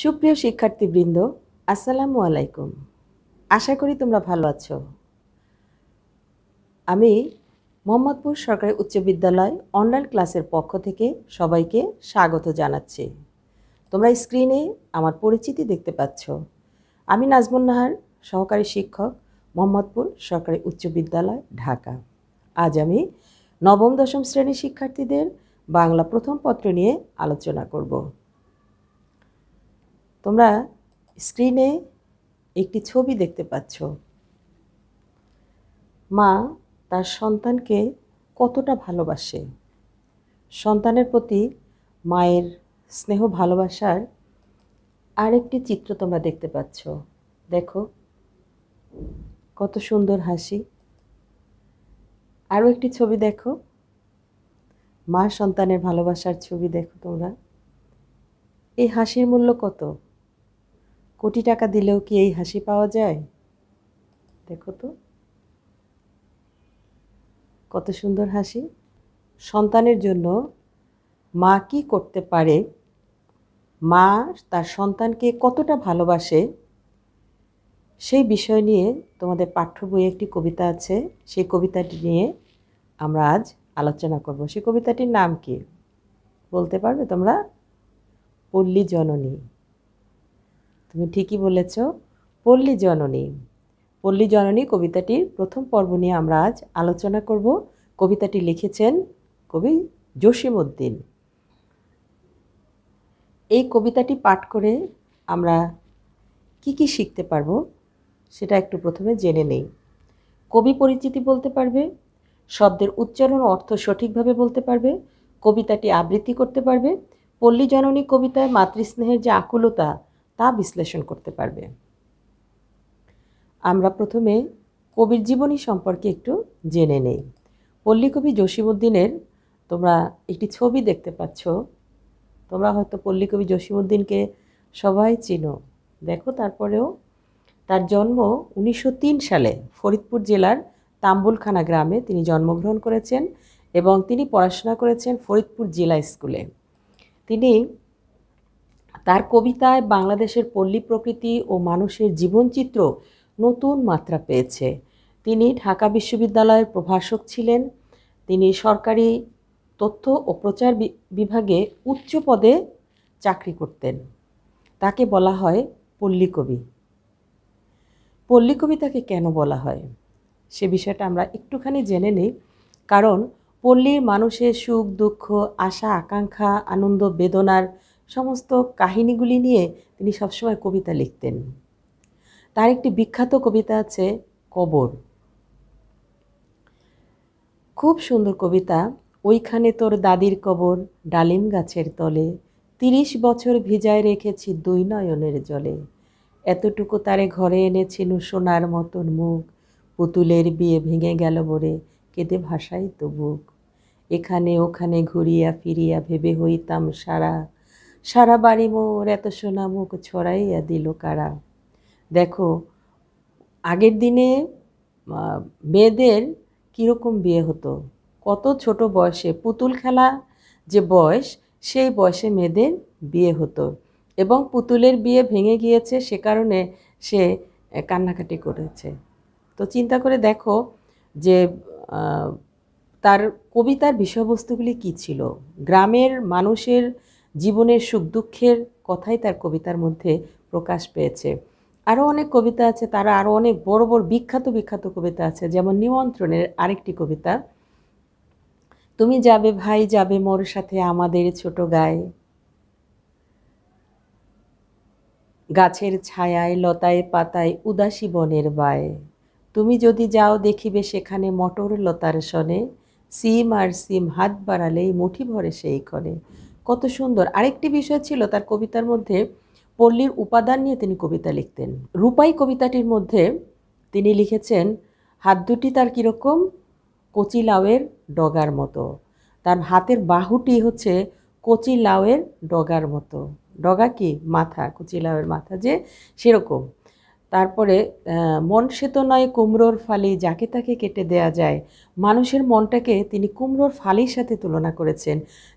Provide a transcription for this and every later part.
সুপ্রিয় শিক্ষার্থীবৃন্দ আসসালামু আলাইকুম আশা করি তোমরা ভালো আছো আমি মোহাম্মদপুর সরকারি উচ্চ বিদ্যালয় অনলাইন ক্লাসের পক্ষ থেকে সবাইকে স্বাগত জানাচ্ছি তোমরা স্ক্রিনে আমার পরিচিতি দেখতে পাচ্ছ আমি নাজমুন নাহার সহকারী শিক্ষক মোহাম্মদপুর সরকারি উচ্চ বিদ্যালয় ঢাকা আজ আমি নবম দশম শ্রেণীর শিক্ষার্থীদের বাংলা প্রথম পত্র নিয়ে আলোচনা করব তোমরা স্ক্রিনে একটি ছবি দেখতে পাচ্ছ মা তার সন্তানকে কতটা ভালোবাসে সন্তানের প্রতি মায়ের স্নেহ ভালোবাসার আরেকটি চিত্র তোমরা দেখতে পাচ্ছ দেখো কত সুন্দর হাসি আরও একটি ছবি দেখো মা সন্তানের ভালোবাসার ছবি দেখো তোমরা এই হাসির মূল্য কত কোটি টাকা দিলেও কি এই হাসি পাওয়া যায় দেখো তো কত সুন্দর হাসি সন্তানের জন্য মা কি করতে পারে মা তার সন্তানকে কতটা ভালোবাসে সেই বিষয় নিয়ে তোমাদের পাঠ্য বইয়ে একটি কবিতা আছে সেই কবিতাটি নিয়ে আমরা আজ আলোচনা করব সেই কবিতাটির নাম কি বলতে পারবে তোমরা পল্লী জননী তুমি ঠিকই বলেছ পল্লী জননী পল্লী জননী কবিতাটির প্রথম পর্ব নিয়ে আমরা আজ আলোচনা করব কবিতাটি লিখেছেন কবি জসিমউদ্দিন এই কবিতাটি পাঠ করে আমরা কি কি শিখতে পারবো সেটা একটু প্রথমে জেনে নেই কবি পরিচিতি বলতে পারবে শব্দের উচ্চারণ অর্থ সঠিকভাবে বলতে পারবে কবিতাটি আবৃত্তি করতে পারবে পল্লী জননী কবিতায় মাতৃস্নেহের যে আকুলতা তা বিশ্লেষণ করতে পারবে আমরা প্রথমে কবির জীবনী সম্পর্কে একটু জেনে নেই পল্লীকবি জসীমুদ্দিনের তোমরা একটি ছবি দেখতে পাচ্ছ তোমরা হয়তো পল্লীকবি জসীমুদ্দিনকে সবাই চিনো দেখো তারপরেও তার জন্ম উনিশশো সালে ফরিদপুর জেলার তাম্বুলখানা গ্রামে তিনি জন্মগ্রহণ করেছেন এবং তিনি পড়াশোনা করেছেন ফরিদপুর জেলা স্কুলে তিনি তার কবিতায় বাংলাদেশের পল্লী প্রকৃতি ও মানুষের জীবনচিত্র নতুন মাত্রা পেয়েছে তিনি ঢাকা বিশ্ববিদ্যালয়ের প্রভাষক ছিলেন তিনি সরকারি তথ্য ও প্রচার বিভাগে উচ্চ পদে চাকরি করতেন তাকে বলা হয় পল্লী কবি পল্লী কবি তাকে কেন বলা হয় সে বিষয়টা আমরা একটুখানি জেনে নিই কারণ পল্লীর মানুষের সুখ দুঃখ আশা আকাঙ্ক্ষা আনন্দ বেদনার সমস্ত কাহিনীগুলি নিয়ে তিনি সবসময় কবিতা লিখতেন তার একটি বিখ্যাত কবিতা আছে কবর খুব সুন্দর কবিতা ওইখানে তোর দাদির কবর ডালিম গাছের তলে তিরিশ বছর ভিজায় রেখেছি দুই নয়নের জলে এতটুকু তারে ঘরে এনেছিল সোনার মতন মুখ পুতুলের বিয়ে ভেঙে গেল বলে কেঁদে ভাসাই তো বুক এখানে ওখানে ঘুরিয়া ফিরিয়া ভেবে হইতাম সারা সারা বাড়ি মোর এত সোনা মুখ ছড়াইয়া দিল কারা দেখো আগের দিনে মেয়েদের কীরকম বিয়ে হতো কত ছোট বয়সে পুতুল খেলা যে বয়স সেই বয়সে মেয়েদের বিয়ে হতো এবং পুতুলের বিয়ে ভেঙে গিয়েছে সে কারণে সে কান্নাকাটি করেছে তো চিন্তা করে দেখো যে তার কবিতার বিষয়বস্তুগুলি কী ছিল গ্রামের মানুষের জীবনের সুখ দুঃখের কথাই তার কবিতার মধ্যে প্রকাশ পেয়েছে আরও অনেক কবিতা আছে তারা আরও অনেক বড় বড় বিখ্যাত বিখ্যাত কবিতা আছে যেমন নিমন্ত্রণের আরেকটি কবিতা তুমি যাবে ভাই যাবে মোর সাথে আমাদের ছোট গায়ে গাছের ছায়ায় লতায় পাতায় উদাসী বনের বায়ে তুমি যদি যাও দেখিবে সেখানে মটর লতার সনে সিম আর সিম হাত বাড়ালেই মুঠি ভরে সেই ক্ষণে কত সুন্দর আরেকটি বিষয় ছিল তার কবিতার মধ্যে পল্লীর উপাদান নিয়ে তিনি কবিতা লিখতেন রূপাই কবিতাটির মধ্যে তিনি লিখেছেন হাত দুটি তার কীরকম কচি লাউয়ের ডগার মতো তার হাতের বাহুটি হচ্ছে কচি লাউয়ের ডগার মতো ডগা কি মাথা কচি লাউয়ের মাথা যে সেরকম তারপরে মন সেতু নয় কুমড়োর ফালি যাকে তাকে কেটে দেয়া যায় মানুষের মনটাকে তিনি কুমড়োর ফালির সাথে তুলনা করেছেন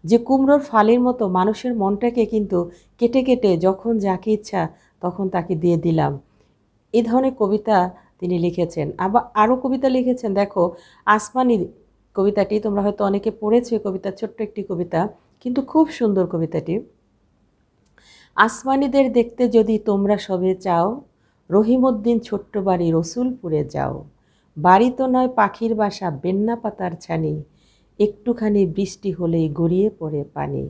যে কুমড়োর ফালির মতো মানুষের মনটাকে কিন্তু কেটে কেটে যখন যাকে ইচ্ছা তখন তাকে দিয়ে দিলাম এই ধরনের কবিতা তিনি লিখেছেন আবার আরও কবিতা লিখেছেন দেখো আসমানি কবিতাটি তোমরা হয়তো অনেকে পড়েছো কবিতা ছোট্ট একটি কবিতা কিন্তু খুব সুন্দর কবিতাটি আসমানিদের দেখতে যদি তোমরা সবে চাও রহিমউদ্দিন ছোট্ট বাড়ি রসুলপুরে যাও বাড়ি তো নয় পাখির বাসা বেন্না পাতার ছানি একটুখানি বৃষ্টি হলেই গড়িয়ে পড়ে পানি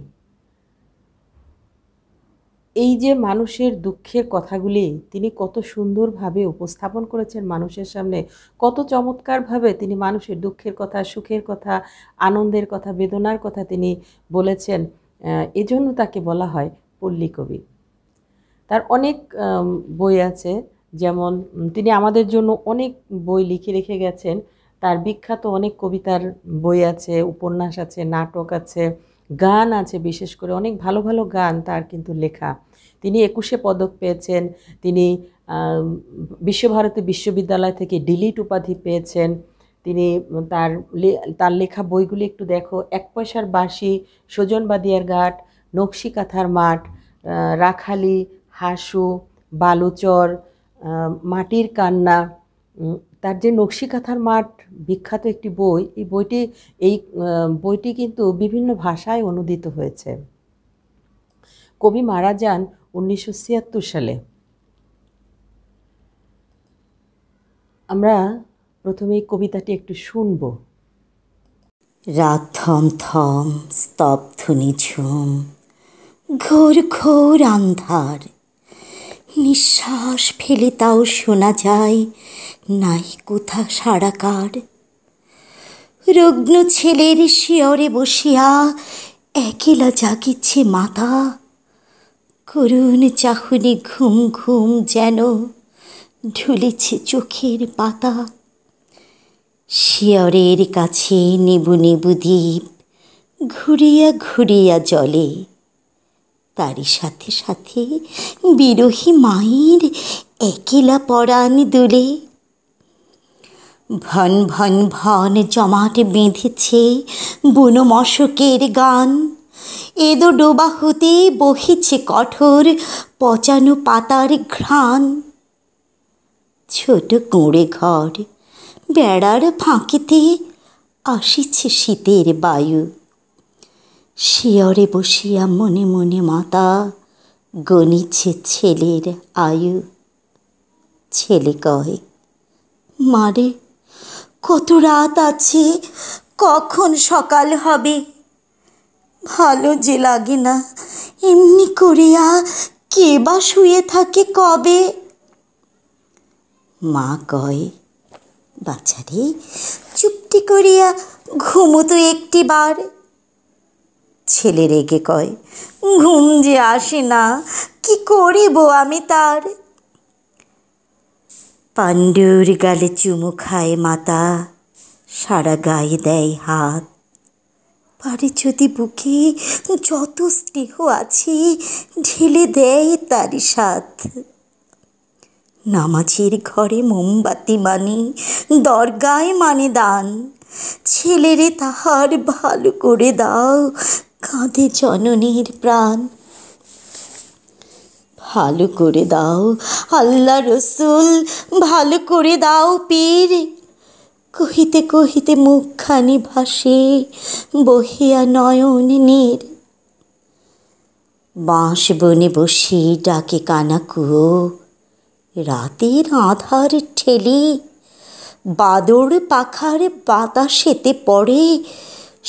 এই যে মানুষের দুঃখের কথাগুলি তিনি কত সুন্দরভাবে উপস্থাপন করেছেন মানুষের সামনে কত চমৎকারভাবে তিনি মানুষের দুঃখের কথা সুখের কথা আনন্দের কথা বেদনার কথা তিনি বলেছেন এজন্য তাকে বলা হয় পল্লী কবি তার অনেক বই আছে যেমন তিনি আমাদের জন্য অনেক বই লিখে রেখে গেছেন তার বিখ্যাত অনেক কবিতার বই আছে উপন্যাস আছে নাটক আছে গান আছে বিশেষ করে অনেক ভালো ভালো গান তার কিন্তু লেখা তিনি একুশে পদক পেয়েছেন তিনি বিশ্বভারতী বিশ্ববিদ্যালয় থেকে ডিলিট উপাধি পেয়েছেন তিনি তার তার লেখা বইগুলি একটু দেখো এক পয়সার বাসি সজনবাদিয়ার ঘাট নকশি কাঁথার মাঠ রাখালি হাসু বালুচর মাটির কান্না তার যে নকশিকাথার মাঠ বিখ্যাত একটি বই এই বইটি এই বইটি কিন্তু বিভিন্ন ভাষায় অনুদিত হয়েছে কবি মারা যান উনিশশো সালে আমরা প্রথমে কবিতাটি একটু শুনব রাত থম থম স্তব্ধ নিঝুম ঘোর ঘোর আন্ধার নিঃশ্বাস ফেলে তাও শোনা যায় নাই কোথা সারা কার রগ্ন ছেলের শিয়রে বসিয়া একেলা জাগিচ্ছে মাতা করুণ চাহুনি ঘুম ঘুম যেন ঢুলেছে চোখের পাতা শিয়রের কাছে নেবু নেবু দ্বীপ ঘুরিয়া ঘুরিয়া জলে তারই সাথে সাথে বিরোহী মায়ের একেলা পরাণ দুলে ভন ভন ভন জমাট বেঁধেছে বুনো মশকের গান এদো ডোবা হতে বহিছে কঠোর পচানো পাতার ঘ্রাণ ছোট কুঁড়ে ঘর বেড়ার ফাঁকিতে আসিছে শীতের বায়ু শিয়রে বসিয়া মনে মনে মাতা গণিছে ছেলের আয়ু ছেলে কয় মারে কত রাত আছে কখন সকাল হবে ভালো যে লাগে না এমনি করিয়া কে বা শুয়ে থাকে কবে মা কয় বাচ্চারে চুপটি করিয়া ঘুমো তো একটি বার ছেলে রেগে কয় ঘুম যে আসে না কি করিব আমি তার পাণ্ডুর গালে চুমু খায় মাতা সারা গায়ে দেয় হাত পারে যদি বুকে যত স্নেহ আছে ঢেলে দেয় তারই সাথ নামাজের ঘরে মোমবাতি মানি দরগায় মানে দান ছেলেরে তাহার ভালো করে দাও কাঁধে জননীর প্রাণ ভালো করে দাও আল্লাহ রসুল ভালো করে দাও পীর কহিতে কহিতে মুখখানি ভাসে বহিয়া নয়ন নীর বাঁশ বনে বসে ডাকে কানাকুয়ো রাতের আধার ঠেলে বাদর পাখার বাতাসেতে পড়ে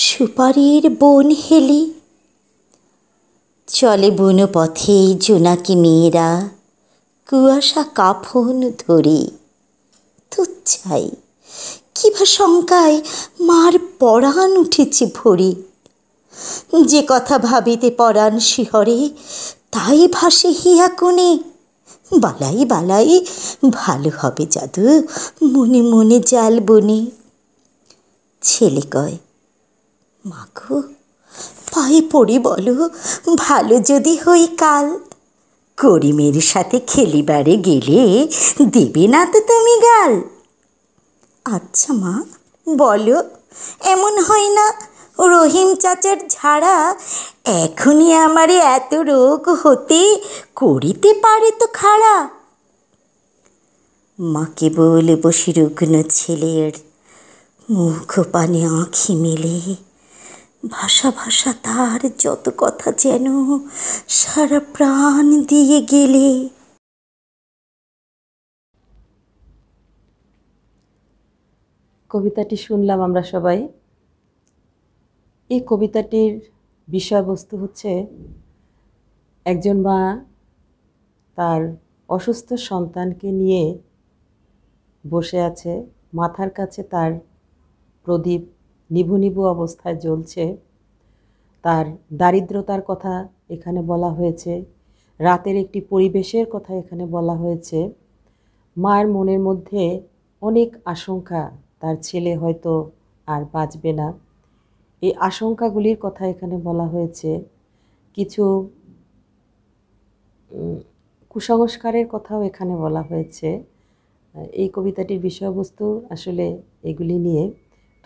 সুপারির বন হেলে চলে পথে জোনাকি মেয়েরা কুয়াশা কাফন ধরে তুচ্ছাই কিভা শঙ্কায় মার পরাণ উঠেছে ভরে যে কথা ভাবিতে পরাণ শিহরে তাই ভাসে হিয়া কোণে বালাই বালাই ভালো হবে জাদু মনে মনে জাল বনে ছেলে কয় মাগো পায়ে পড়ি বলো ভালো যদি হই কাল করিমের সাথে খেলিবারে গেলে দেবে না তো তুমি গাল আচ্ছা মা বলো এমন হয় না রহিম চাচার ঝাড়া এখনই আমারে এত রোগ হতে করিতে পারে তো খাড়া মা কেবল বসি রুগ্ন ছেলের মুখ পানে আঁখি মেলে ভাষা ভাষা তার যত কথা যেন সারা প্রাণ দিয়ে গেলে কবিতাটি শুনলাম আমরা সবাই এই কবিতাটির বিষয়বস্তু হচ্ছে একজন মা তার অসুস্থ সন্তানকে নিয়ে বসে আছে মাথার কাছে তার প্রদীপ নিভু নিভু অবস্থায় জ্বলছে তার দারিদ্রতার কথা এখানে বলা হয়েছে রাতের একটি পরিবেশের কথা এখানে বলা হয়েছে মায়ের মনের মধ্যে অনেক আশঙ্কা তার ছেলে হয়তো আর বাঁচবে না এই আশঙ্কাগুলির কথা এখানে বলা হয়েছে কিছু কুসংস্কারের কথাও এখানে বলা হয়েছে এই কবিতাটির বিষয়বস্তু আসলে এগুলি নিয়ে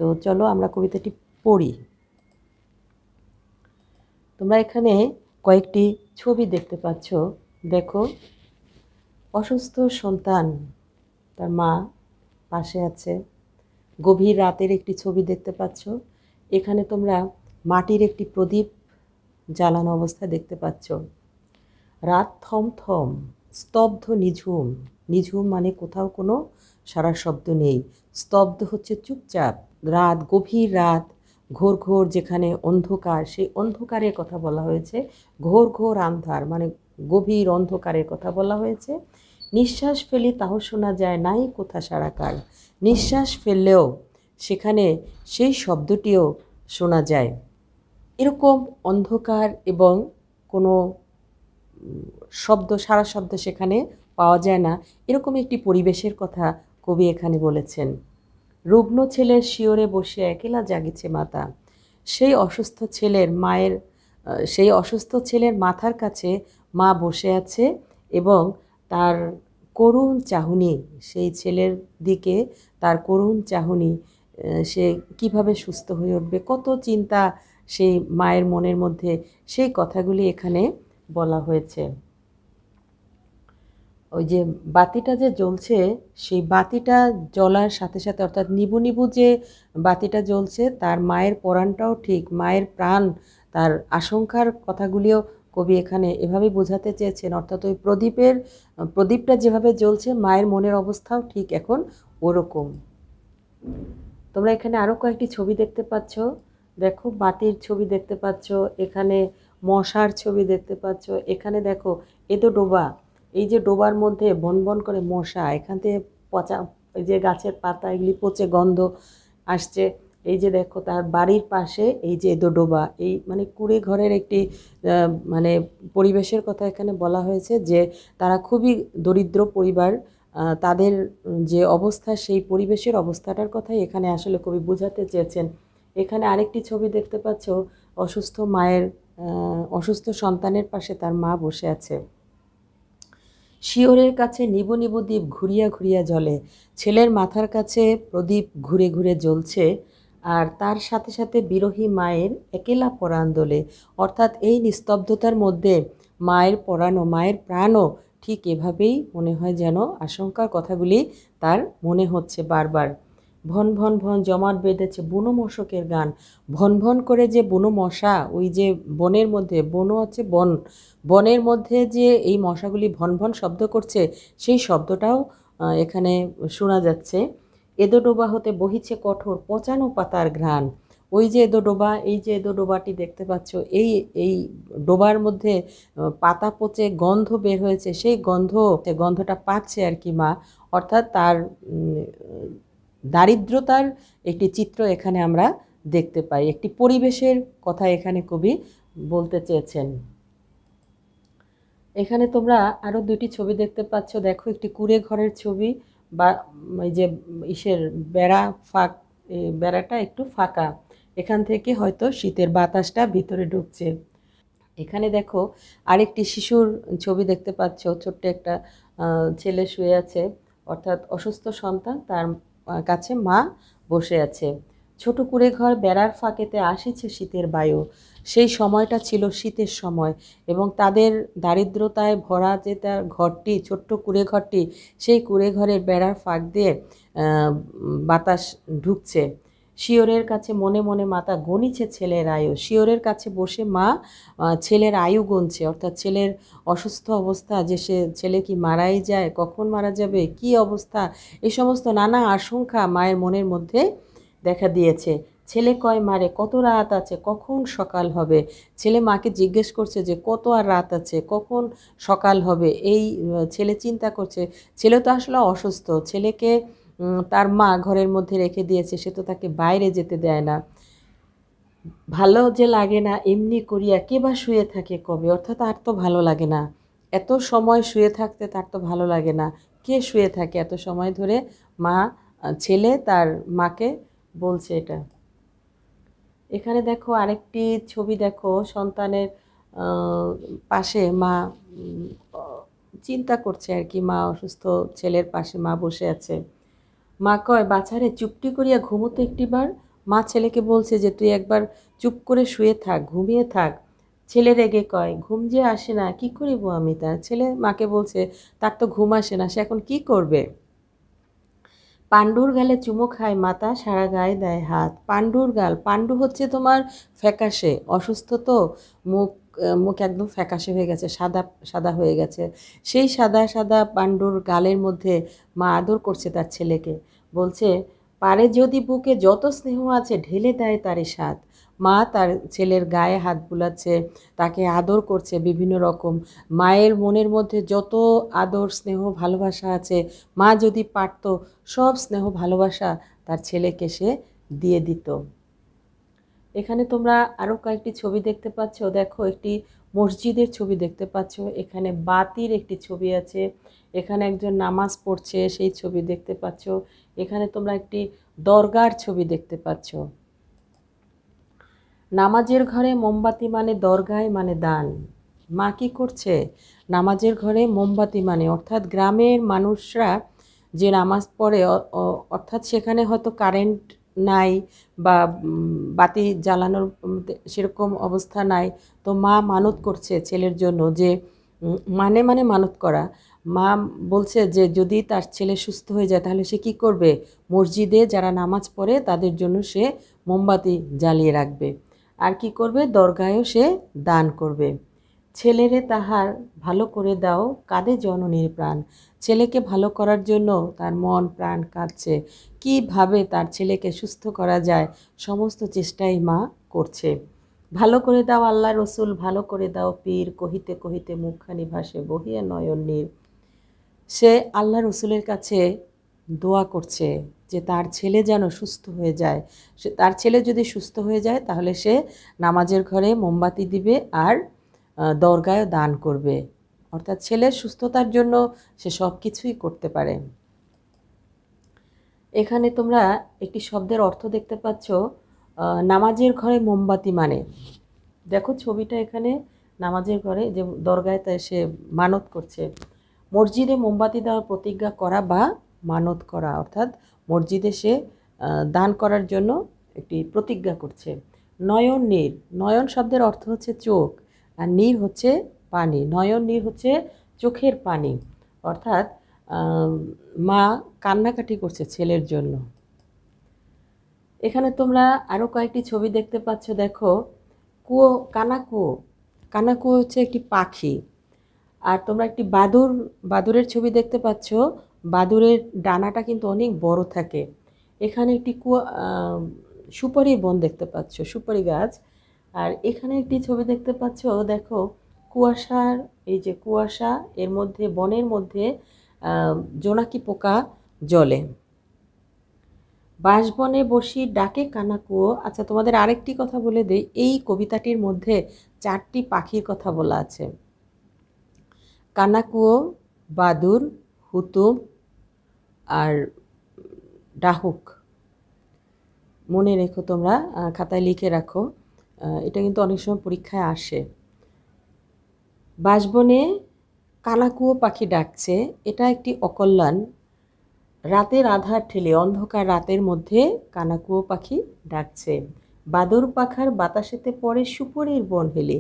তো চলো আমরা কবিতাটি পড়ি তোমরা এখানে কয়েকটি ছবি দেখতে পাচ্ছ দেখো অসুস্থ সন্তান তার মা পাশে আছে গভীর রাতের একটি ছবি দেখতে পাচ্ছ এখানে তোমরা মাটির একটি প্রদীপ জ্বালানো অবস্থায় দেখতে পাচ্ছ রাত থম থম স্তব্ধ নিঝুম নিঝুম মানে কোথাও কোনো সারা শব্দ নেই স্তব্ধ হচ্ছে চুপচাপ রাত গভীর রাত ঘোর ঘোর যেখানে অন্ধকার সেই অন্ধকারের কথা বলা হয়েছে ঘোর ঘোর আন্ধার মানে গভীর অন্ধকারের কথা বলা হয়েছে নিঃশ্বাস ফেলি তাহ শোনা যায় নাই কোথা সারাকার নিঃশ্বাস ফেললেও সেখানে সেই শব্দটিও শোনা যায় এরকম অন্ধকার এবং কোনো শব্দ সারা শব্দ সেখানে পাওয়া যায় না এরকম একটি পরিবেশের কথা কবি এখানে বলেছেন রুগ্ন ছেলের শিওরে বসে একেলা জাগিছে মাতা সেই অসুস্থ ছেলের মায়ের সেই অসুস্থ ছেলের মাথার কাছে মা বসে আছে এবং তার করুণ চাহনি সেই ছেলের দিকে তার করুণ চাহনি সে কিভাবে সুস্থ হয়ে উঠবে কত চিন্তা সেই মায়ের মনের মধ্যে সেই কথাগুলি এখানে বলা হয়েছে ওই যে বাতিটা যে জ্বলছে সেই বাতিটা জ্বলার সাথে সাথে অর্থাৎ নিবু নিবু যে বাতিটা জ্বলছে তার মায়ের পরাণটাও ঠিক মায়ের প্রাণ তার আশঙ্কার কথাগুলিও কবি এখানে এভাবে বোঝাতে চেয়েছেন অর্থাৎ ওই প্রদীপের প্রদীপটা যেভাবে জ্বলছে মায়ের মনের অবস্থাও ঠিক এখন ওরকম তোমরা এখানে আরও কয়েকটি ছবি দেখতে পাচ্ছ দেখো বাতির ছবি দেখতে পাচ্ছ এখানে মশার ছবি দেখতে পাচ্ছ এখানে দেখো এ তো ডোবা এই যে ডোবার মধ্যে বনবন করে মশা এখান থেকে পচা এই যে গাছের পাতা এগুলি পচে গন্ধ আসছে এই যে দেখো তার বাড়ির পাশে এই যে ডোবা এই মানে কুড়ে ঘরের একটি মানে পরিবেশের কথা এখানে বলা হয়েছে যে তারা খুবই দরিদ্র পরিবার তাদের যে অবস্থা সেই পরিবেশের অবস্থাটার কথাই এখানে আসলে কবি বোঝাতে চেয়েছেন এখানে আরেকটি ছবি দেখতে পাচ্ছ অসুস্থ মায়ের অসুস্থ সন্তানের পাশে তার মা বসে আছে শিওরের কাছে নিবু নিবু দ্বীপ ঘুরিয়া ঘুরিয়া জ্বলে ছেলের মাথার কাছে প্রদীপ ঘুরে ঘুরে জ্বলছে আর তার সাথে সাথে বিরোহী মায়ের একেলা পরান্দোলে অর্থাৎ এই নিস্তব্ধতার মধ্যে মায়ের পরাণও মায়ের প্রাণও ঠিক এভাবেই মনে হয় যেন আশঙ্কার কথাগুলি তার মনে হচ্ছে বারবার ভন ভন ভন জমাট বেঁধেছে বুনো মশকের গান ভন ভন করে যে বুনো মশা ওই যে বনের মধ্যে বনো হচ্ছে বন বনের মধ্যে যে এই মশাগুলি ভন ভন শব্দ করছে সেই শব্দটাও এখানে শোনা যাচ্ছে এদোডোবা হতে বহিছে কঠোর পচানো পাতার ঘ্রাণ ওই যে এদো ডোবা এই যে এদো ডোবাটি দেখতে পাচ্ছ এই এই ডোবার মধ্যে পাতা পচে গন্ধ বের হয়েছে সেই গন্ধ গন্ধটা পাচ্ছে আর কি মা অর্থাৎ তার দারিদ্রতার একটি চিত্র এখানে আমরা দেখতে পাই একটি পরিবেশের কথা এখানে কবি বলতে চেয়েছেন এখানে তোমরা আরও দুটি ছবি দেখতে পাচ্ছ দেখো একটি কুড়ে ঘরের ছবি বা এই যে ইসের বেড়া ফাঁক বেড়াটা একটু ফাঁকা এখান থেকে হয়তো শীতের বাতাসটা ভিতরে ঢুকছে এখানে দেখো আরেকটি শিশুর ছবি দেখতে পাচ্ছ ছোট্ট একটা ছেলে শুয়ে আছে অর্থাৎ অসুস্থ সন্তান তার কাছে মা বসে আছে ছোট কুড়ে ঘর বেড়ার ফাঁকেতে আসেছে শীতের বায়ু সেই সময়টা ছিল শীতের সময় এবং তাদের দারিদ্রতায় ভরা যে তার ঘরটি ছোট্ট কুড়ে ঘরটি সেই কুড়ে ঘরের বেড়ার ফাঁক দিয়ে বাতাস ঢুকছে শিওরের কাছে মনে মনে মাতা গণিছে ছেলের আয়ু শিওরের কাছে বসে মা ছেলের আয়ু গনছে অর্থাৎ ছেলের অসুস্থ অবস্থা যে সে ছেলে কি মারাই যায় কখন মারা যাবে কি অবস্থা এই সমস্ত নানা আশঙ্কা মায়ের মনের মধ্যে দেখা দিয়েছে ছেলে কয় মারে কত রাত আছে কখন সকাল হবে ছেলে মাকে জিজ্ঞেস করছে যে কত আর রাত আছে কখন সকাল হবে এই ছেলে চিন্তা করছে ছেলে তো আসলে অসুস্থ ছেলেকে তার মা ঘরের মধ্যে রেখে দিয়েছে সে তো তাকে বাইরে যেতে দেয় না ভালো যে লাগে না এমনি করিয়া কে বা শুয়ে থাকে কবে অর্থাৎ আর তো ভালো লাগে না এত সময় শুয়ে থাকতে তার তো ভালো লাগে না কে শুয়ে থাকে এত সময় ধরে মা ছেলে তার মাকে বলছে এটা এখানে দেখো আরেকটি ছবি দেখো সন্তানের পাশে মা চিন্তা করছে আর কি মা অসুস্থ ছেলের পাশে মা বসে আছে মা কয় বাছারে চুপটি করিয়া ঘুমোতো একটিবার মা ছেলেকে বলছে যে তুই একবার চুপ করে শুয়ে থাক ঘুমিয়ে থাক ছেলে রেগে কয় ঘুম যে আসে না কি করিব আমি তার ছেলে মাকে বলছে তার তো ঘুম আসে না সে এখন কি করবে পাণ্ডুর গালে চুমো খায় মাথা সারা গায়ে দেয় হাত পাণ্ডুর গাল পাণ্ডু হচ্ছে তোমার ফ্যাকাশে অসুস্থ তো মুখ মুখ একদম ফ্যাকাশে হয়ে গেছে সাদা সাদা হয়ে গেছে সেই সাদা সাদা পাণ্ডুর গালের মধ্যে মা আদর করছে তার ছেলেকে বলছে পারে যদি বুকে যত স্নেহ আছে ঢেলে দেয় তারে স্বাদ মা তার ছেলের গায়ে হাত বুলাচ্ছে তাকে আদর করছে বিভিন্ন রকম মায়ের মনের মধ্যে যত আদর স্নেহ ভালোবাসা আছে মা যদি পারত সব স্নেহ ভালোবাসা তার ছেলেকে সে দিয়ে দিত এখানে তোমরা আরও কয়েকটি ছবি দেখতে পাচ্ছ দেখো একটি মসজিদের ছবি দেখতে পাচ্ছ এখানে বাতির একটি ছবি আছে এখানে একজন নামাজ পড়ছে সেই ছবি দেখতে পাচ্ছ এখানে তোমরা একটি দরগার ছবি দেখতে পাচ্ছ নামাজের ঘরে মোমবাতি মানে দরগায় মানে দান মা কী করছে নামাজের ঘরে মোমবাতি মানে অর্থাৎ গ্রামের মানুষরা যে নামাজ পড়ে অর্থাৎ সেখানে হয়তো কারেন্ট নাই বা বাতি জ্বালানোর সেরকম অবস্থা নাই তো মা মানত করছে ছেলের জন্য যে মানে মানে মানত করা মা বলছে যে যদি তার ছেলে সুস্থ হয়ে যায় তাহলে সে কি করবে মসজিদে যারা নামাজ পড়ে তাদের জন্য সে মোমবাতি জ্বালিয়ে রাখবে আর কি করবে দরগায়ও সে দান করবে ছেলেরে তাহার ভালো করে দাও কাঁদে জননীর প্রাণ ছেলেকে ভালো করার জন্য তার মন প্রাণ কাঁদছে কীভাবে তার ছেলেকে সুস্থ করা যায় সমস্ত চেষ্টাই মা করছে ভালো করে দাও আল্লাহ রসুল ভালো করে দাও পীর কহিতে কহিতে মুখখানি ভাসে বহিয়া নয়ন নীর সে আল্লাহ রসুলের কাছে দোয়া করছে যে তার ছেলে যেন সুস্থ হয়ে যায় সে তার ছেলে যদি সুস্থ হয়ে যায় তাহলে সে নামাজের ঘরে মোমবাতি দিবে আর দরগায়ও দান করবে অর্থাৎ ছেলের সুস্থতার জন্য সে সব কিছুই করতে পারে এখানে তোমরা একটি শব্দের অর্থ দেখতে পাচ্ছ নামাজের ঘরে মোমবাতি মানে দেখো ছবিটা এখানে নামাজের ঘরে যে দরগায় তাই সে মানত করছে মসজিদে মোমবাতি দেওয়ার প্রতিজ্ঞা করা বা মানত করা অর্থাৎ মসজিদে সে দান করার জন্য একটি প্রতিজ্ঞা করছে নয়ন নীল নয়ন শব্দের অর্থ হচ্ছে চোখ আর নীর হচ্ছে পানি নয়ন নীর হচ্ছে চোখের পানি অর্থাৎ মা কান্নাকাটি করছে ছেলের জন্য এখানে তোমরা আরও কয়েকটি ছবি দেখতে পাচ্ছ দেখো কুয়ো কানাকুয়ো কানাকুয়ো হচ্ছে একটি পাখি আর তোমরা একটি বাদুর বাদুরের ছবি দেখতে পাচ্ছ বাদুরের ডানাটা কিন্তু অনেক বড় থাকে এখানে একটি কুয়া সুপারি বন দেখতে পাচ্ছ সুপারি গাছ আর এখানে একটি ছবি দেখতে পাচ্ছ দেখো কুয়াশার এই যে কুয়াশা এর মধ্যে বনের মধ্যে জোনাকি পোকা জলে বাঁশবনে বসি ডাকে কানাকুয়ো আচ্ছা তোমাদের আরেকটি কথা বলে দেই এই কবিতাটির মধ্যে চারটি পাখির কথা বলা আছে কানাকুয়ো বাদুর হুতুম আর ডাহুক মনে রেখো তোমরা খাতায় লিখে রাখো এটা কিন্তু অনেক সময় পরীক্ষায় আসে বাসবনে কালাকুয়ো পাখি ডাকছে এটা একটি অকল্যাণ রাতের আধার ঠেলে অন্ধকার রাতের মধ্যে কানাকুয়ো পাখি ডাকছে বাদুর পাখার বাতাসেতে পরে সুপুরের বন হেলে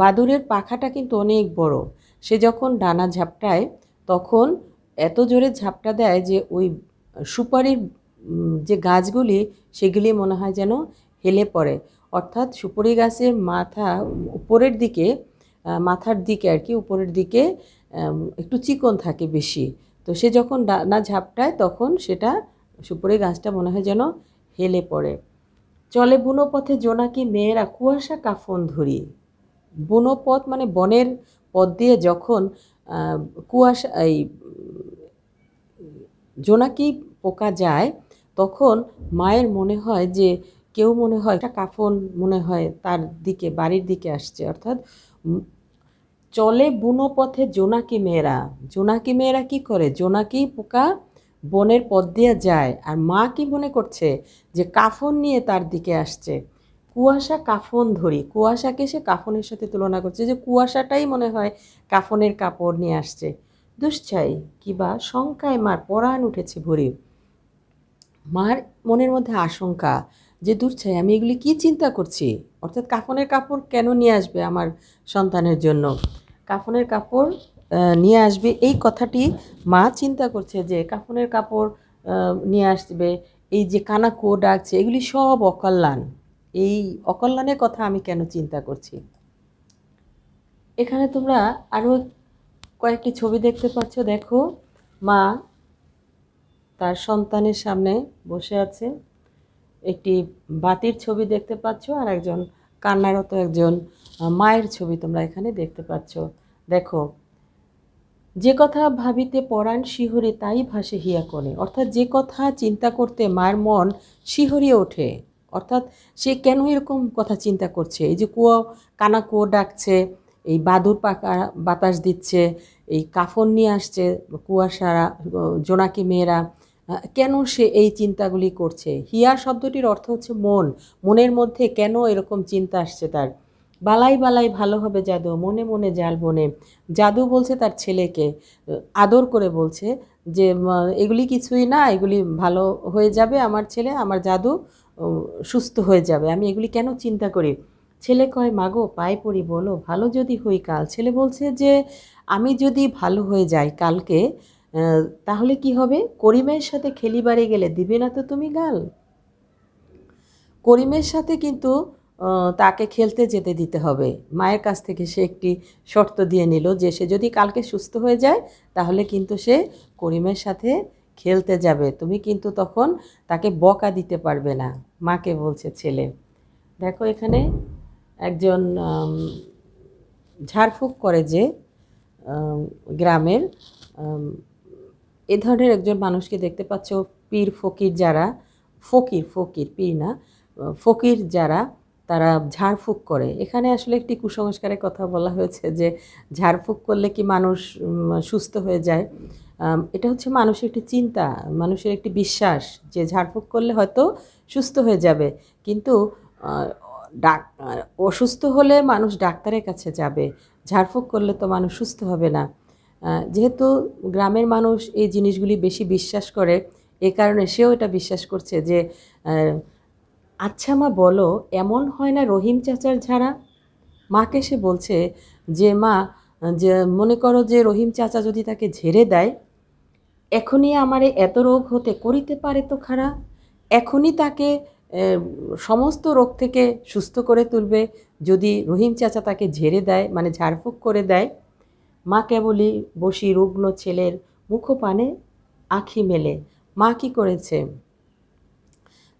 বাদুরের পাখাটা কিন্তু অনেক বড় সে যখন ডানা ঝাপটায় তখন এত জোরে ঝাপটা দেয় যে ওই সুপারির যে গাছগুলি সেগুলি মনে হয় যেন হেলে পড়ে অর্থাৎ সুপুরি গাছের মাথা উপরের দিকে মাথার দিকে আর কি উপরের দিকে একটু চিকন থাকে বেশি তো সে যখন ডানা ঝাপটায় তখন সেটা সুপুরি গাছটা মনে হয় যেন হেলে পড়ে চলে বুনোপথে পথে জোনাকি মেয়েরা কুয়াশা কাফন ধরি বুনোপথ পথ মানে বনের পথ দিয়ে যখন কুয়াশা এই জোনাকি পোকা যায় তখন মায়ের মনে হয় যে কেউ মনে হয় একটা কাফন মনে হয় তার দিকে বাড়ির দিকে আসছে অর্থাৎ চলে বুনো পথে জোনাকি মেয়েরা জোনাকি মেয়েরা কি করে জোনাকি পোকা বনের পথ দিয়ে যায় আর মা কি মনে করছে যে কাফন নিয়ে তার দিকে আসছে কুয়াশা কাফন ধরি কুয়াশাকে সে কাফনের সাথে তুলনা করছে যে কুয়াশাটাই মনে হয় কাফনের কাপড় নিয়ে আসছে দুশ্চাই কিবা শঙ্কায় মার পরাণ উঠেছে ভরি মার মনের মধ্যে আশঙ্কা যে ছাই আমি এগুলি কি চিন্তা করছি অর্থাৎ কাফনের কাপড় কেন নিয়ে আসবে আমার সন্তানের জন্য কাফনের কাপড় নিয়ে আসবে এই কথাটি মা চিন্তা করছে যে কাফনের কাপড় নিয়ে আসবে এই যে কানা কো ডাকছে এগুলি সব অকল্যাণ এই অকল্যাণের কথা আমি কেন চিন্তা করছি এখানে তোমরা আরও কয়েকটি ছবি দেখতে পাচ্ছ দেখো মা তার সন্তানের সামনে বসে আছে একটি বাতির ছবি দেখতে পাচ্ছ আর একজন কান্নারত একজন মায়ের ছবি তোমরা এখানে দেখতে পাচ্ছ দেখো যে কথা ভাবিতে পরাণ শিহরে তাই ভাসে হিয়া করে অর্থাৎ যে কথা চিন্তা করতে মায়ের মন শিহরিয়ে ওঠে অর্থাৎ সে কেন এরকম কথা চিন্তা করছে এই যে কুয়ো কানা কুয়ো ডাকছে এই বাদুর পাকা বাতাস দিচ্ছে এই কাফন নিয়ে আসছে কুয়াশারা জোনাকি মেয়েরা কেন সে এই চিন্তাগুলি করছে হিয়া শব্দটির অর্থ হচ্ছে মন মনের মধ্যে কেন এরকম চিন্তা আসছে তার বালাই বালাই ভালো হবে জাদু মনে মনে জাল বনে জাদু বলছে তার ছেলেকে আদর করে বলছে যে এগুলি কিছুই না এগুলি ভালো হয়ে যাবে আমার ছেলে আমার জাদু সুস্থ হয়ে যাবে আমি এগুলি কেন চিন্তা করি ছেলে কয় মাগো পায়ে পড়ি বলো ভালো যদি হই কাল ছেলে বলছে যে আমি যদি ভালো হয়ে যাই কালকে তাহলে কি হবে করিমের সাথে বাড়ি গেলে দিবে না তো তুমি গাল করিমের সাথে কিন্তু তাকে খেলতে যেতে দিতে হবে মায়ের কাছ থেকে সে একটি শর্ত দিয়ে নিল যে সে যদি কালকে সুস্থ হয়ে যায় তাহলে কিন্তু সে করিমের সাথে খেলতে যাবে তুমি কিন্তু তখন তাকে বকা দিতে পারবে না মাকে বলছে ছেলে দেখো এখানে একজন ঝাড়ফুঁক করে যে গ্রামের এ ধরনের একজন মানুষকে দেখতে পাচ্ছ পীর ফকির যারা ফকির ফকির পীর না ফকির যারা তারা ঝাড়ফুঁক করে এখানে আসলে একটি কুসংস্কারের কথা বলা হয়েছে যে ঝাড়ফুঁক করলে কি মানুষ সুস্থ হয়ে যায় এটা হচ্ছে মানুষের একটি চিন্তা মানুষের একটি বিশ্বাস যে ঝাড়ফুঁক করলে হয়তো সুস্থ হয়ে যাবে কিন্তু ডাক অসুস্থ হলে মানুষ ডাক্তারের কাছে যাবে ঝাড়ফুঁক করলে তো মানুষ সুস্থ হবে না যেহেতু গ্রামের মানুষ এই জিনিসগুলি বেশি বিশ্বাস করে এ কারণে সেও এটা বিশ্বাস করছে যে আচ্ছা মা বলো এমন হয় না রহিম চাচার ঝাড়া মাকে সে বলছে যে মা যে মনে করো যে রহিম চাচা যদি তাকে ঝেড়ে দেয় এখনই আমারে এত রোগ হতে করিতে পারে তো খারা এখনই তাকে সমস্ত রোগ থেকে সুস্থ করে তুলবে যদি রহিম চাচা তাকে ঝেড়ে দেয় মানে ঝাড়ফুঁক করে দেয় মা কেবলই বসি রুগ্ন ছেলের মুখপানে আখি মেলে মা কি করেছে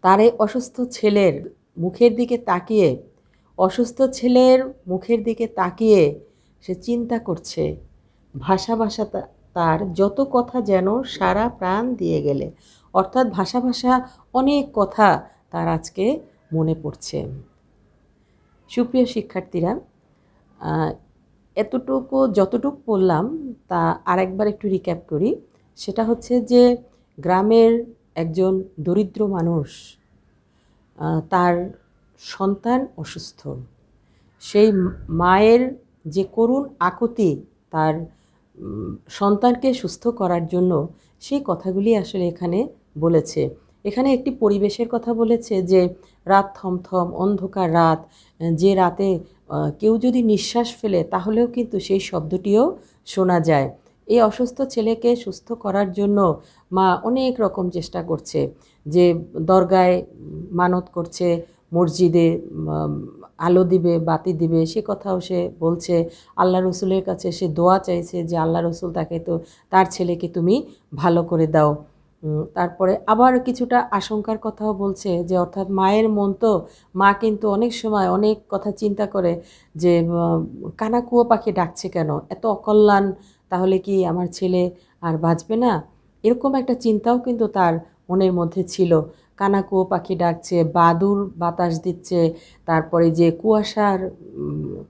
তার এই অসুস্থ ছেলের মুখের দিকে তাকিয়ে অসুস্থ ছেলের মুখের দিকে তাকিয়ে সে চিন্তা করছে ভাষা ভাষা তার যত কথা যেন সারা প্রাণ দিয়ে গেলে অর্থাৎ ভাষা ভাষা অনেক কথা তার আজকে মনে পড়ছে সুপ্রিয় শিক্ষার্থীরা এতটুকু যতটুকু বললাম তা আরেকবার একটু রিক্যাপ করি সেটা হচ্ছে যে গ্রামের একজন দরিদ্র মানুষ তার সন্তান অসুস্থ সেই মায়ের যে করুণ আকুতি তার সন্তানকে সুস্থ করার জন্য সেই কথাগুলি আসলে এখানে বলেছে এখানে একটি পরিবেশের কথা বলেছে যে রাত থমথম অন্ধকার রাত যে রাতে কেউ যদি নিঃশ্বাস ফেলে তাহলেও কিন্তু সেই শব্দটিও শোনা যায় এই অসুস্থ ছেলেকে সুস্থ করার জন্য মা অনেক রকম চেষ্টা করছে যে দরগায় মানত করছে মসজিদে আলো দিবে বাতি দিবে সে কথাও সে বলছে আল্লাহ রসুলের কাছে সে দোয়া চাইছে যে আল্লাহ রসুল তাকে তো তার ছেলেকে তুমি ভালো করে দাও তারপরে আবার কিছুটা আশঙ্কার কথাও বলছে যে অর্থাৎ মায়ের মন তো মা কিন্তু অনেক সময় অনেক কথা চিন্তা করে যে কানাকুয়ো পাখি ডাকছে কেন এত অকল্যাণ তাহলে কি আমার ছেলে আর বাঁচবে না এরকম একটা চিন্তাও কিন্তু তার মনের মধ্যে ছিল কানাকুয়ো পাখি ডাকছে বাদুর বাতাস দিচ্ছে তারপরে যে কুয়াশার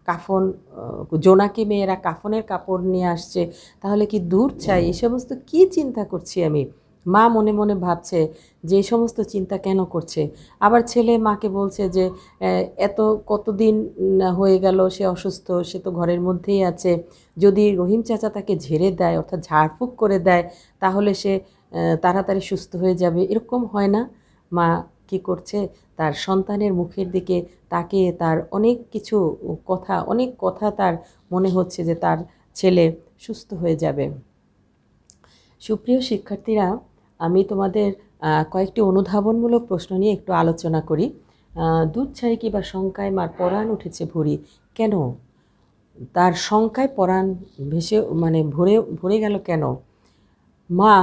কাফন জোনাকি মেয়েরা কাফনের কাপড় নিয়ে আসছে তাহলে কি দূর চাই এই সমস্ত কী চিন্তা করছি আমি মা মনে মনে ভাবছে যে সমস্ত চিন্তা কেন করছে আবার ছেলে মাকে বলছে যে এত কতদিন হয়ে গেল সে অসুস্থ সে তো ঘরের মধ্যেই আছে যদি রহিম চাচা তাকে ঝেড়ে দেয় অর্থাৎ ঝাড়ফুঁক করে দেয় তাহলে সে তাড়াতাড়ি সুস্থ হয়ে যাবে এরকম হয় না মা কি করছে তার সন্তানের মুখের দিকে তাকে তার অনেক কিছু কথা অনেক কথা তার মনে হচ্ছে যে তার ছেলে সুস্থ হয়ে যাবে সুপ্রিয় শিক্ষার্থীরা আমি তোমাদের কয়েকটি অনুধাবনমূলক প্রশ্ন নিয়ে একটু আলোচনা করি দুধ কি বা শঙ্কায় মার পরাণ উঠেছে ভরি কেন তার শঙ্কায় পরাণ ভেসে মানে ভরে ভরে গেল কেন মা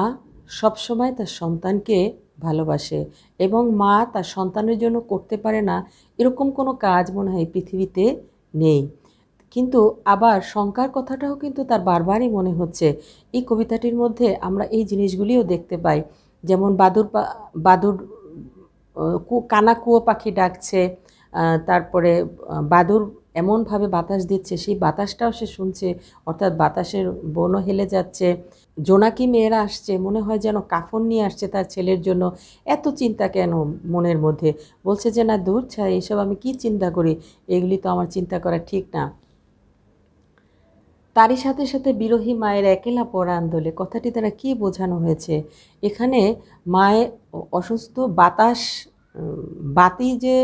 সবসময় তার সন্তানকে ভালোবাসে এবং মা তার সন্তানের জন্য করতে পারে না এরকম কোনো কাজ মনে হয় পৃথিবীতে নেই কিন্তু আবার শঙ্কার কথাটাও কিন্তু তার বারবারই মনে হচ্ছে এই কবিতাটির মধ্যে আমরা এই জিনিসগুলিও দেখতে পাই যেমন বাদুর বাদুর কানা কুয়ো পাখি ডাকছে তারপরে বাদুর এমনভাবে বাতাস দিচ্ছে সেই বাতাসটাও সে শুনছে অর্থাৎ বাতাসের বনও হেলে যাচ্ছে জোনাকি মেয়েরা আসছে মনে হয় যেন কাফন নিয়ে আসছে তার ছেলের জন্য এত চিন্তা কেন মনের মধ্যে বলছে যে না দূর ছাই এসব আমি কি চিন্তা করি এগুলি তো আমার চিন্তা করা ঠিক না তারই সাথে সাথে বিরোহী মায়ের একেলা পড়া আন্দোলে কথাটি তারা কি বোঝানো হয়েছে এখানে মায়ের অসুস্থ বাতাস বাতি যে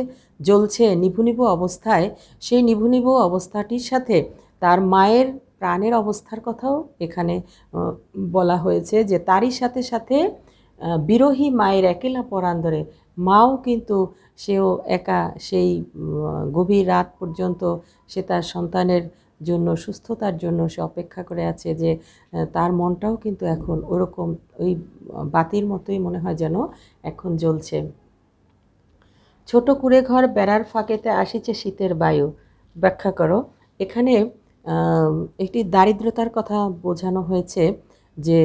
জ্বলছে নিভু নিভু অবস্থায় সেই নিভু নিভু অবস্থাটির সাথে তার মায়ের প্রাণের অবস্থার কথাও এখানে বলা হয়েছে যে তারই সাথে সাথে বিরোহী মায়ের একেলা পরান্দরে মাও কিন্তু সেও একা সেই গভীর রাত পর্যন্ত সে তার সন্তানের জন্য সুস্থতার জন্য সে অপেক্ষা করে আছে যে তার মনটাও কিন্তু এখন ওরকম ওই বাতির মতোই মনে হয় যেন এখন জ্বলছে ছোট কুড়ে ঘর বেড়ার ফাঁকেতে আসিছে শীতের বায়ু ব্যাখ্যা করো এখানে একটি দারিদ্রতার কথা বোঝানো হয়েছে যে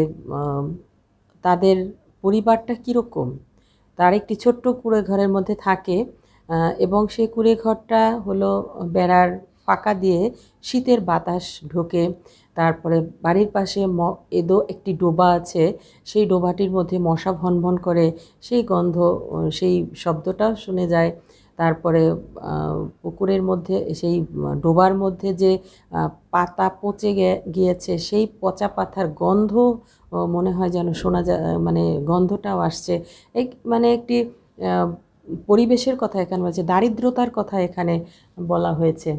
তাদের পরিবারটা কীরকম তার একটি ছোট্ট কুড়ে ঘরের মধ্যে থাকে এবং সেই কুড়ে ঘরটা হলো বেড়ার ফাঁকা দিয়ে শীতের বাতাস ঢোকে তারপরে বাড়ির পাশে ম এদো একটি ডোবা আছে সেই ডোবাটির মধ্যে মশা ভনভন করে সেই গন্ধ সেই শব্দটাও শুনে যায় তারপরে পুকুরের মধ্যে সেই ডোবার মধ্যে যে পাতা পচে গিয়েছে সেই পচা পাতার গন্ধ মনে হয় যেন শোনা যা মানে গন্ধটাও আসছে এক মানে একটি পরিবেশের কথা এখানে বলছে দারিদ্রতার কথা এখানে বলা হয়েছে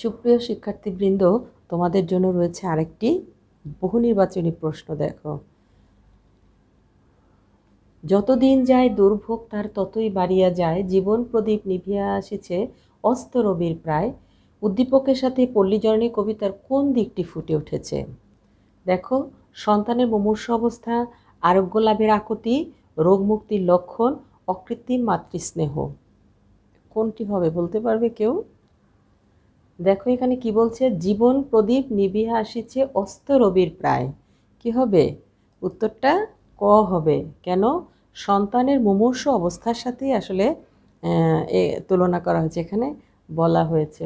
সুপ্রিয় শিক্ষার্থীবৃন্দ তোমাদের জন্য রয়েছে আরেকটি বহু নির্বাচনী প্রশ্ন দেখো যতদিন যায় দুর্ভোগ তার ততই বাড়িয়া যায় জীবন প্রদীপ নিভিয়া আসেছে অস্ত রবির প্রায় উদ্দীপকের সাথে পল্লীজরণী কবিতার কোন দিকটি ফুটে উঠেছে দেখো সন্তানের মুমূর্ষ অবস্থা আরোগ্য লাভের আকুতি রোগমুক্তির লক্ষণ অকৃত্রিম মাতৃস্নেহ কোনটি হবে বলতে পারবে কেউ দেখো এখানে কি বলছে জীবন প্রদীপ নিবিয়া আসিছে অস্ত রবির প্রায় কি হবে উত্তরটা ক হবে কেন সন্তানের মুমূর্ষ অবস্থার সাথেই আসলে তুলনা করা হয়েছে এখানে বলা হয়েছে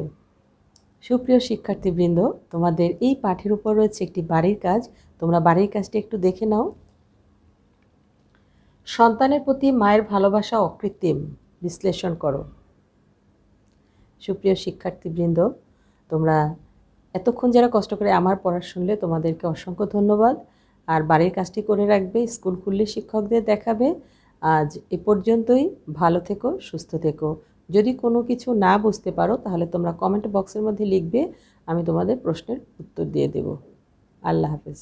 সুপ্রিয় শিক্ষার্থীবৃন্দ তোমাদের এই পাঠের উপর রয়েছে একটি বাড়ির কাজ তোমরা বাড়ির কাজটি একটু দেখে নাও সন্তানের প্রতি মায়ের ভালোবাসা অকৃত্রিম বিশ্লেষণ করো সুপ্রিয় শিক্ষার্থীবৃন্দ তোমরা এতক্ষণ যারা কষ্ট করে আমার পড়া শুনলে তোমাদেরকে অসংখ্য ধন্যবাদ আর বাড়ির কাজটি করে রাখবে স্কুল খুললে শিক্ষকদের দেখাবে আজ এ পর্যন্তই ভালো থেকো সুস্থ থেকো যদি কোনো কিছু না বুঝতে পারো তাহলে তোমরা কমেন্ট বক্সের মধ্যে লিখবে আমি তোমাদের প্রশ্নের উত্তর দিয়ে দেব আল্লাহ হাফেজ